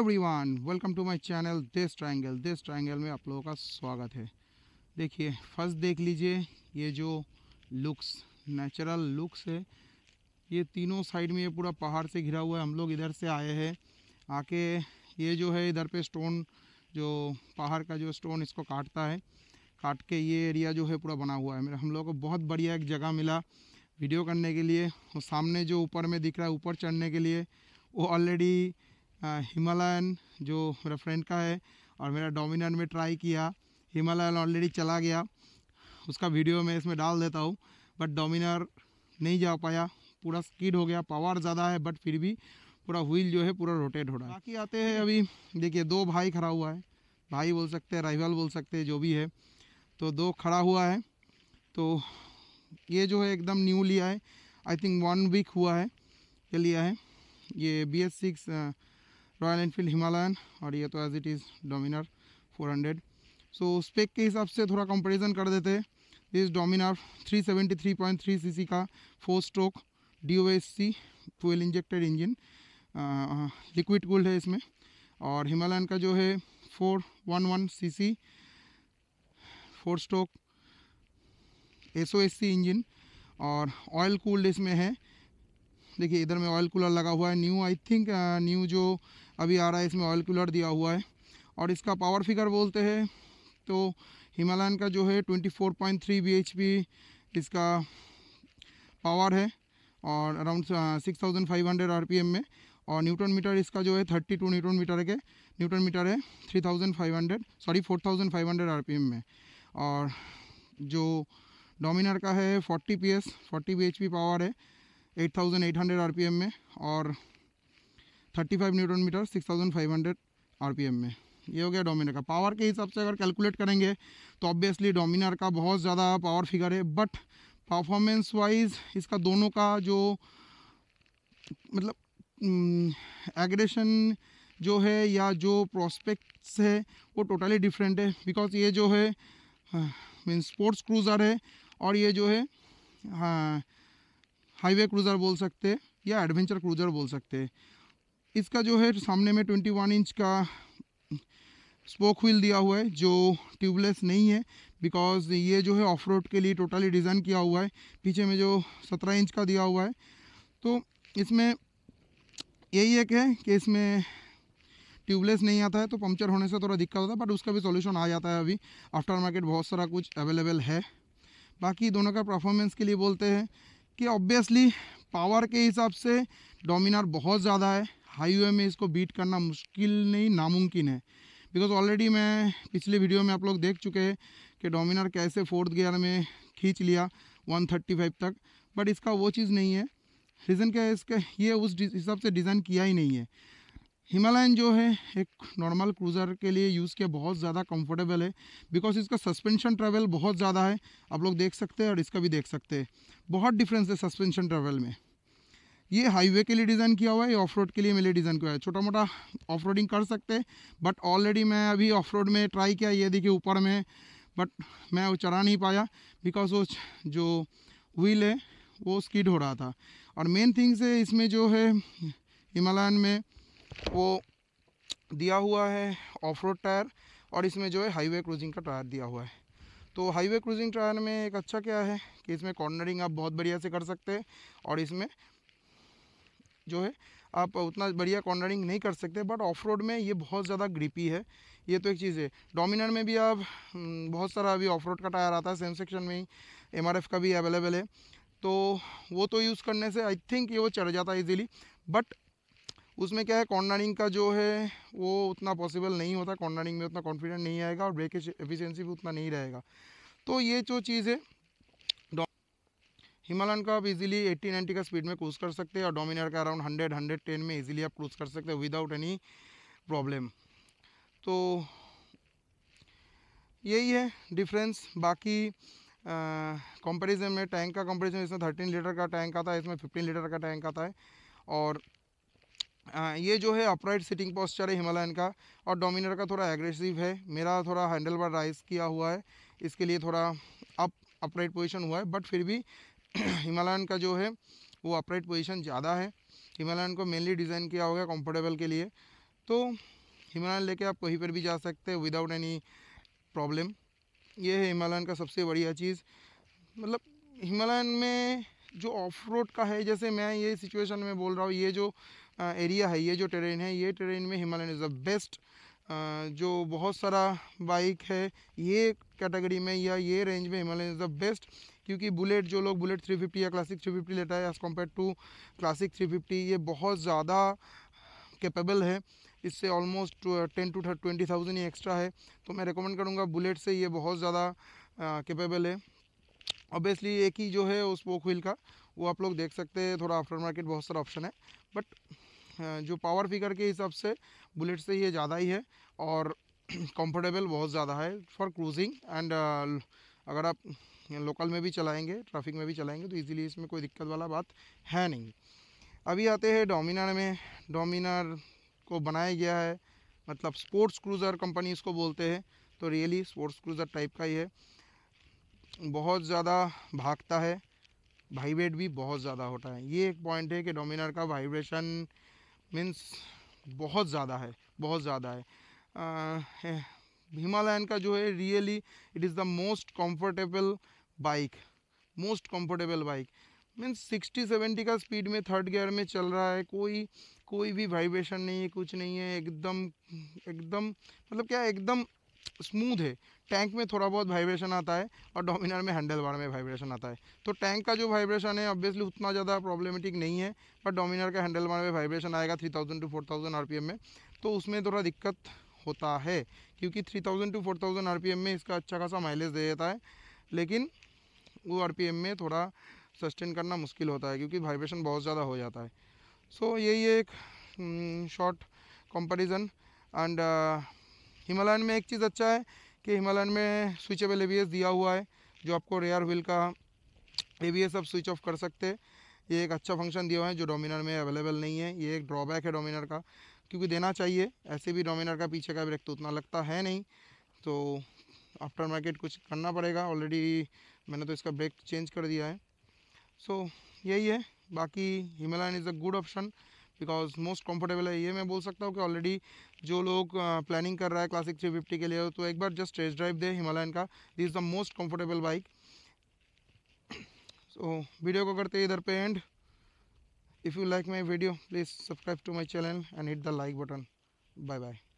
everyone welcome to my channel this triangle this triangle में आप लोगों का स्वागत है देखिए फर्स्ट देख लीजिए ये जो लुक्स नेचुरल लुक्स है ये तीनों साइड में ये पूरा पहाड़ से घिरा हुआ है हम लोग इधर से आए हैं आके ये जो है इधर पे स्टोन जो पहाड़ का जो स्टोन इसको काटता है काट के ये एरिया जो है पूरा बना हुआ है मेरा हम लोग को बहुत बढ़िया एक जगह मिला वीडियो करने के लिए और सामने जो ऊपर में दिख रहा है ऊपर चढ़ने के लिए वो ऑलरेडी हिमालयन जो मेरा फ्रेंड का है और मेरा डोमिनन में ट्राई किया हिमालयन ऑलरेडी चला गया उसका वीडियो मैं इसमें डाल देता हूँ बट डोमिनर नहीं जा पाया पूरा स्कीड हो गया पावर ज़्यादा है बट फिर भी पूरा व्हील जो है पूरा रोटेट हो रहा है बाकी आते हैं अभी देखिए दो भाई खड़ा हुआ है भाई बोल सकते हैं राइवल बोल सकते हैं जो भी है तो दो खड़ा हुआ है तो ये जो है एकदम न्यू लिया है आई थिंक वन वीक हुआ है ये लिया है ये B S six Royal Enfield Himalayan और ये तो as it is Dominar 400 so so, spec के हिसाब से थोड़ा कंपैरिजन कर देते हैं दिस डोमिनर 373.3 सीसी का four stroke D O S C twelve injected engine liquid cooled है इसमें और हिमालयन का जो है 411 CC four stroke S O S C engine और ऑयल कूल्ड इसमें है देखिए इधर में ऑयल कूलर लगा हुआ है न्यू आई थिंक न्यू जो अभी आ रहा है इसमें ऑयल कूलर दिया हुआ है और इसका पावर फिगर बोलते हैं तो हिमालयन का जो है 24.3 फोर इसका पावर है और अराउंड 6500 आरपीएम में और न्यूटन मीटर इसका जो है 32 न्यूटन मीटर के न्यूटन मीटर है 3500 सॉरी 4500 आरपीएम में और जो डोमिनर का है 40 पीएस 40 बीएचपी पावर है 8800 आरपीएम में और thirty five neutron metre six thousand five hundred R P M में ये हो गया डोमिनर का पावर के हिसाब से अगर कैलकुलेट करेंगे तो ऑब्वियसली डोमिनर का बहुत ज़्यादा पावर फिगर है बट परफॉर्मेंस वाइज इसका दोनों का जो मतलब एग्रेशन हम्म, जो है या जो प्रोस्पेक्ट्स है वो टोटली डिफरेंट है बिकॉज ये जो है मीन स्पोर्ट्स क्रूज़र है और ये जो है हाँ हाईवे क्रूज़र बोल सकते हैं या एडवेंचर क्रूज़र बोल सकते हैं इसका जो है सामने में ट्वेंटी वन इंच का स्पोक व्हील दिया हुआ है जो ट्यूबलेस नहीं है बिकॉज ये जो है ऑफ रोड के लिए टोटली डिज़ाइन किया हुआ है पीछे में जो सत्रह इंच का दिया हुआ है तो इसमें यही एक है कि इसमें ट्यूबलेस नहीं आता है तो पंक्चर होने से थोड़ा दिक्कत होता है बट उसका भी सोल्यूशन आ जाता है अभी आफ्टर मार्केट बहुत सारा कुछ अवेलेबल है बाकी दोनों का परफॉर्मेंस के लिए बोलते हैं कि ऑब्वियसली पावर के हिसाब से डोमिनार बहुत ज़्यादा है हाईवे में इसको बीट करना मुश्किल नहीं नामुमकिन है बिकॉज ऑलरेडी मैं पिछले वीडियो में आप लोग देख चुके हैं कि डोमिनर कैसे फोर्थ गियर में खींच लिया 135 तक बट इसका वो चीज़ नहीं है रीज़न क्या है इसका ये उस हिसाब से डिज़ाइन किया ही नहीं है हिमालयन जो है एक नॉर्मल क्रूज़र के लिए यूज़ किया बहुत ज़्यादा कंफर्टेबल है बिकॉज इसका सस्पेंशन ट्रैवल बहुत ज़्यादा है आप लोग देख सकते हैं और इसका भी देख सकते हैं बहुत डिफरेंस है सस्पेंशन ट्रैवल में ये हाईवे के लिए डिज़ाइन किया हुआ है ये ऑफ रोड के लिए मेरे डिज़ाइन किया है छोटा मोटा ऑफ रोडिंग कर सकते हैं बट ऑलरेडी मैं अभी ऑफ रोड में ट्राई किया ये देखिए ऊपर में बट मैं वो चढ़ा नहीं पाया बिकॉज वो जो व्हील है वो स्कीड हो रहा था और मेन थिंग से इसमें जो है हिमालयन में वो दिया हुआ है ऑफ रोड टायर और इसमें जो है हाईवे क्रूजिंग का टायर दिया हुआ है तो हाईवे क्रूजिंग टायर में एक अच्छा क्या है कि इसमें कॉर्नरिंग आप बहुत बढ़िया से कर सकते हैं और इसमें जो है आप उतना बढ़िया कॉर्नरिंग नहीं कर सकते बट ऑफ रोड में ये बहुत ज़्यादा ग्रिपी है ये तो एक चीज़ है डोमिनर में भी आप हम्म, बहुत सारा अभी ऑफ रोड का टायर आता है सेम सेक्शन में ही एम का भी अवेलेबल है तो वो तो यूज़ करने से आई थिंक ये वो चढ़ जाता है ईजिली बट उसमें क्या है कॉर्नरिंग का जो है वो उतना पॉसिबल नहीं होता कॉर्नरिंग में उतना कॉन्फिडेंट नहीं आएगा और ब्रेकेज एफिशिएंसी भी उतना नहीं रहेगा तो ये जो चीज़ है हिमालयन का आप इजीली 80 90 का स्पीड में क्रूज कर सकते हैं और डोमिनर का अराउंड 100 110 में इजीली आप क्रूज कर सकते हैं विदाउट एनी प्रॉब्लम तो यही है डिफरेंस बाकी कंपैरिजन में टैंक का कंपैरिजन इसमें 13 लीटर का टैंक आता है इसमें 15 लीटर का टैंक आता है और आ, ये जो है अपराइट सिटिंग पॉस्चर है हिमालयन का और डोमिनर का थोड़ा एग्रेसिव है मेरा थोड़ा हैंडल बार राइज किया हुआ है इसके लिए थोड़ा अप अपराइट पोजिशन हुआ है बट फिर भी हिमालयन का जो है वो अपराइट पोजीशन ज़्यादा है हिमालयन को मेनली डिज़ाइन किया होगा कंफर्टेबल के लिए तो हिमालयन लेके आप कहीं पर भी जा सकते हैं विदाउट एनी प्रॉब्लम ये है हिमालयन का सबसे बढ़िया चीज़ मतलब हिमालयन में जो ऑफ रोड का है जैसे मैं ये सिचुएशन में बोल रहा हूँ ये जो एरिया है ये जो ट्रेन है ये ट्रेन में हिमालयन इज़ द बेस्ट जो बहुत सारा बाइक है ये कैटेगरी में या ये रेंज में हिमालयन इज़ द बेस्ट क्योंकि बुलेट जो लोग बुलेट 350 या क्लासिक 350 लेता है एज़ कम्पेयर टू क्लासिक 350 ये बहुत ज़्यादा कैपेबल है इससे almost ten to twenty thousand ही एक्स्ट्रा है तो मैं रिकमेंड करूँगा बुलेट से ये बहुत ज़्यादा कैपेबल है ऑब्वियसली एक ही जो है उस स्पोक व्हील का वो आप लोग देख सकते हैं थोड़ा आफ्टर मार्केट बहुत सारा ऑप्शन है बट जो पावर फिगर के हिसाब से बुलेट से ये ज़्यादा ही है और कंफर्टेबल बहुत ज़्यादा है फॉर क्रूजिंग एंड अगर आप लोकल में भी चलाएंगे ट्रैफिक में भी चलाएंगे तो इजीली इसमें कोई दिक्कत वाला बात है नहीं अभी आते हैं डोमिनार में डोमिनार को बनाया गया है मतलब स्पोर्ट्स क्रूज़र कंपनी इसको बोलते हैं तो रियली स्पोर्ट्स क्रूज़र टाइप का ही है बहुत ज़्यादा भागता है वाइब्रेट भी बहुत ज़्यादा होता है ये एक पॉइंट है कि डोमिनार का वाइब्रेशन मीन्स बहुत ज़्यादा है बहुत ज़्यादा है हिमालयन का जो है really it is the most comfortable bike most comfortable bike means sixty seventy का स्पीड में थर्ड गियर में चल रहा है कोई कोई भी वाइब्रेशन नहीं है कुछ नहीं है एकदम एकदम मतलब क्या एकदम स्मूथ है टैंक में थोड़ा बहुत वाइब्रेशन आता है और डोमिनर में हैंडल बार में वाइब्रेशन आता है तो टैंक का जो वाइब्रेशन है ऑब्वियसली उतना ज़्यादा प्रॉब्लमेटिक नहीं है पर डोमिनर का हैंडल बार में वाइब्रेशन आएगा three thousand to four thousand R P M में तो उसमें थोड़ा दिक्कत होता है क्योंकि three thousand to four thousand R P M में इसका अच्छा खासा माइलेज दे देता है लेकिन वो आर पी एम में थोड़ा सस्टेन करना मुश्किल होता है क्योंकि वाइब्रेशन बहुत ज़्यादा हो जाता है सो so, यही एक शॉर्ट कंपेरिजन एंड हिमालयन में एक चीज़ अच्छा है कि हिमालयन में स्विचेबल ए दिया हुआ है जो आपको रेयर व्हील का ए आप स्विच ऑफ कर सकते हैं ये एक अच्छा फंक्शन दिया हुआ है जो डोमिनर में अवेलेबल नहीं है ये एक ड्रॉबैक है डोमिनर का क्योंकि देना चाहिए ऐसे भी डोमिनर का पीछे का ब्रेक तो उतना लगता है नहीं तो आफ्टर मार्केट कुछ करना पड़ेगा ऑलरेडी मैंने तो इसका ब्रेक चेंज कर दिया है सो so, यही है बाकी Himalayan is a good option because most comfortable है ये मैं बोल सकता हूँ कि ऑलरेडी जो लोग प्लानिंग कर रहा है क्लासिक थ्री फिफ्टी के लिए तो एक बार जस्ट टेस्ट ड्राइव दे हिमालयन का this is the most comfortable bike so video को करते इधर पे and if you like my video please subscribe to my channel and hit the like button bye bye